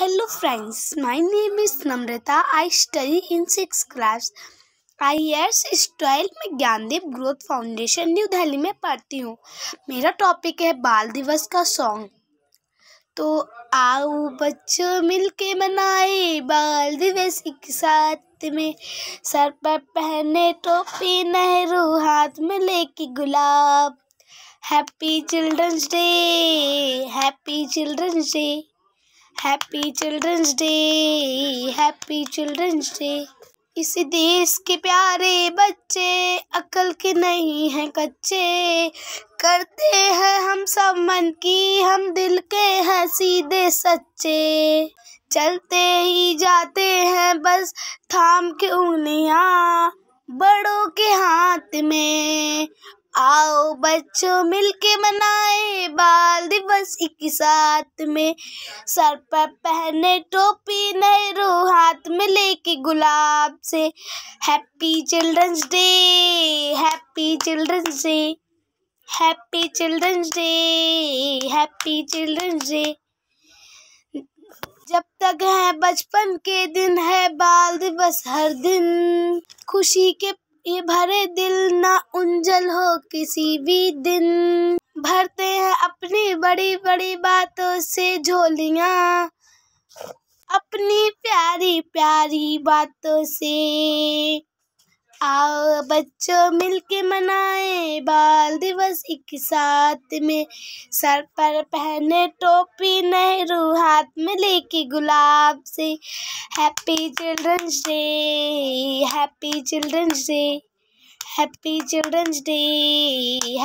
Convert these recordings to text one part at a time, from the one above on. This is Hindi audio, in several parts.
hello friends my name is Namrata I study in six class I S style twelfth में Gyandeep Growth Foundation New Delhi में पढ़ती हूँ मेरा टॉपिक है बाल दिवस का सॉन्ग तो आओ बच्चों मिलके मनाए बाल दिवस एक साथ में सर पर पहने टोपी नेहरू हाथ में लेके गुलाब happy Children's Day happy Children's Day happy Children's Day happy Children's Day इस देश के प्यारे बच्चे अकल के नहीं हैं कच्चे करते हैं हम सब मन की हम दिल के हैं सीधे सच्चे चलते ही जाते हैं बस थाम के उंगलियां बड़ों के हाथ में आओ बच्चों मिलके मनाए बाल दिवस एक साथ में सर पर पहने टोपी नेहरू हाथ में लेके गुलाब से happy Children's Day happy Children's Day happy Children's Day happy Children's Day जब तक है बचपन के दिन है बाल दिवस हर दिन खुशी के ये भरे दिल ना उंजल हो किसी भी दिन भरते हैं अपनी बड़ी बड़ी बातों से झोलियाँ अपनी प्यारी प्यारी बातों से आओ बच्चों मिलके मनाए बाल दिवस एक साथ में सर पर पहने टोपी नेहरू हाथ में लेके गुलाब से happy Children's Day happy Children's Day happy Children's Day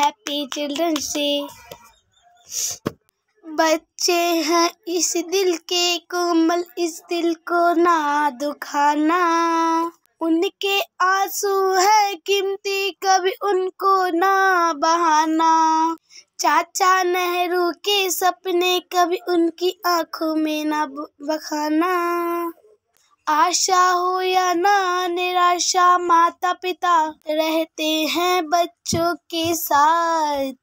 happy Children's Day बच्चे हैं इस दिल के कोमल इस दिल को ना दुखाना उनके आंसू है कीमती कभी उनको ना बहाना चाचा नेहरू के सपने कभी उनकी आंखों में ना बखाना आशा हो या ना निराशा माता पिता रहते हैं बच्चों के साथ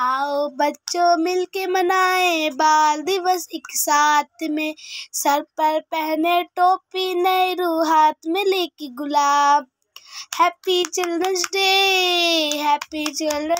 आओ बच्चों मिलके मनाए बाल दिवस एक साथ में सर पर पहने टोपी नए रू हाथ में लेके गुलाब happy Children's Day happy children's